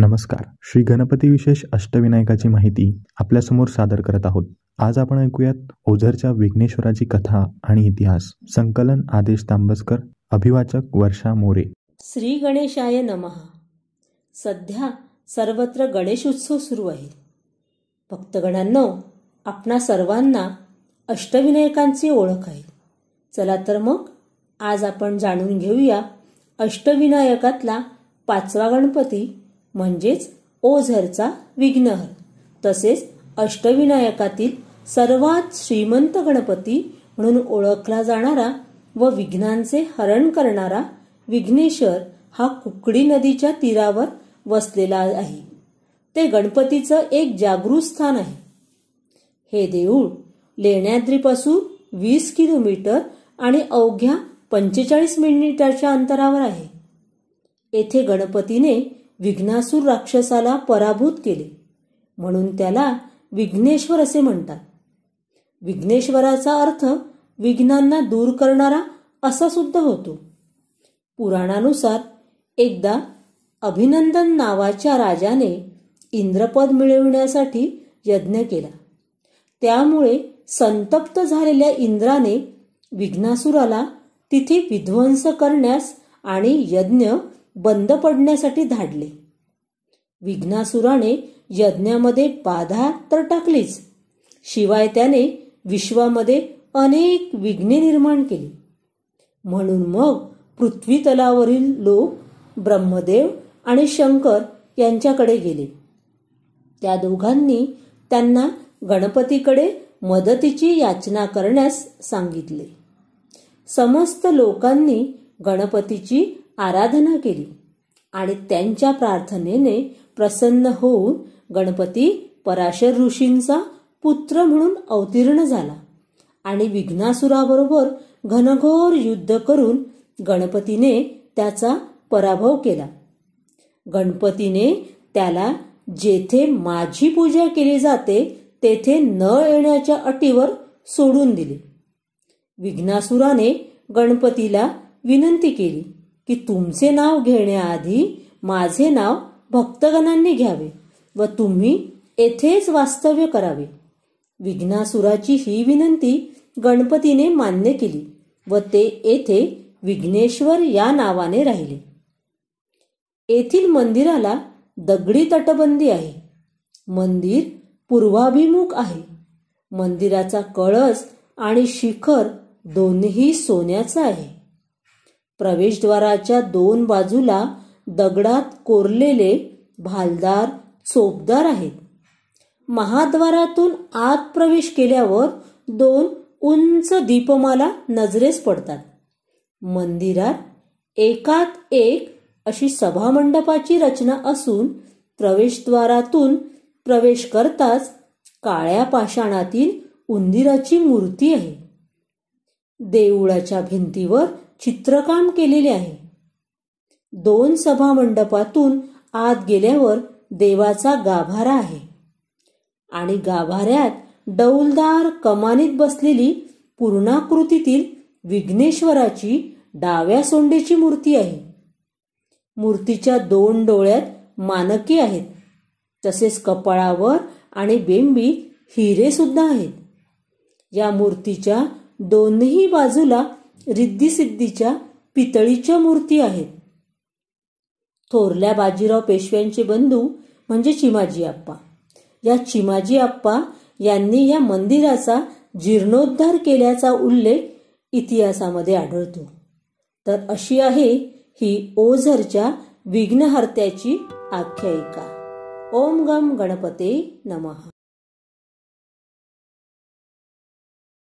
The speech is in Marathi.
नमस्कार श्री गणपती विशेष अष्टविनायकाची माहिती आपल्यासमोर सादर करत आहोत आज आपण ऐकूयात ओझरच्या विघ्नेश्वराची कथा आणि इतिहास संकलन आदेश तांबसकर अभिवाचक वर्षा मोरे श्री गणेशाय नमहा सध्या सर्वत्र गणेश उत्सव सुरू आहे गणांनो आपणा सर्वांना अष्टविनायकांची ओळख आहे चला तर मग आज आपण जाणून घेऊया अष्टविनायकातला पाचवा गणपती म्हणजेच ओझरचा विघ्नहर तसेच अष्टविनायकातील सर्वात श्रीमंत गणपती म्हणून ओळखला जाणारा व विघ्नांचे हरण करणारा विघ्नेश्वर हा कुकडी नदीच्या तीरावर वसलेला आहे ते गणपतीचं एक जागृत स्थान आहे हे देऊळ लेण्याद्रीपासून वीस किलोमीटर आणि अवघ्या पंचेचाळीस मिनिटाच्या अंतरावर आहे येथे गणपतीने विघ्नासूर राक्षसाला पराभूत केले म्हणून त्याला विघ्नेश्वर असे म्हणतात विघ्नेश्वराचा अर्थ विघ्नांना दूर करणारा असा सुद्धा होतो पुराणानुसार एकदा अभिनंदन नावाच्या राजाने इंद्रपद मिळविण्यासाठी यज्ञ केला त्यामुळे संतप्त झालेल्या इंद्राने विघ्नासुराला तिथे विध्वंस करण्यास आणि यज्ञ बंद पडण्यासाठी धाडले विघ्नासुराने यज्ञामध्ये बाधा तर टाकलीच शिवाय त्याने विश्वामध्ये अनेक विघ्ने निर्माण केली म्हणून मग पृथ्वी तलावरील लोक ब्रह्मदेव आणि शंकर यांच्याकडे गेले त्या दोघांनी त्यांना गणपतीकडे मदतीची याचना करण्यास सांगितले समस्त लोकांनी गणपतीची आराधना केली आणि त्यांच्या प्रार्थनेने प्रसन्न होऊन गणपती पराशर ऋषींचा पुत्र म्हणून अवतीर्ण झाला आणि विघ्नासुराबरोबर घनघोर युद्ध करून गणपतीने त्याचा पराभव केला गणपतीने त्याला जेथे माझी पूजा केली जाते तेथे न येण्याच्या अटीवर सोडून दिली विघ्नासुराने गणपतीला विनंती केली कि तुमचे नाव घेण्याआधी माझे नाव भक्तगणांनी घ्यावे व तुम्ही येथेच वास्तव्य करावे विघ्नासुराची ही विनंती गणपतीने मान्य केली व ते येथे विघ्नेश्वर या नावाने राहिले येथील मंदिराला दगडी तटबंदी आहे मंदिर पूर्वाभिमुख आहे मंदिराचा कळस आणि शिखर दोन्ही सोन्याचं आहे प्रवेशद्वाराच्या दोन बाजूला दगडात कोरलेले भालदार चोपदार आहेत महाद्वारातून आत प्रवेश केल्यावर दोन उंच दीपमाला नजरेस पडतात मंदिरात एकात एक अशी सभामंडपाची रचना असून प्रवेशद्वारातून प्रवेश करताच काळ्या पाषाणातील उंदिराची मूर्ती आहे देऊळाच्या भिंतीवर चित्रकाम केलेले आहे दोन सभा मंडपातून आत गेल्यावर देवाचा गाभारा आहे आणि गाभाऱ्यात डौलदार कमानीत बसलेली पूर्णाकृतीतील विघ्नेश्वराची डाव्या सोंडेची मूर्ती आहे मूर्तीच्या दोन डोळ्यात मानके आहेत तसेच कपाळावर आणि बेंबी हिरे सुद्धा आहेत या मूर्तीच्या दोन्ही बाजूला रिद्धिसिद्धीच्या पितळीच्या मूर्ती आहेत थोरल्या बाजीराव पेशव्यांचे बंधू म्हणजे चिमाजी आप्पा या चिमाजी आप्पा यांनी या मंदिराचा जीर्णोद्धार केल्याचा उल्लेख इतिहासामध्ये आढळतो तर अशी आहे ही ओझरच्या विघ्नहर्त्याची आख्यायिका ओम गम गणपते नमः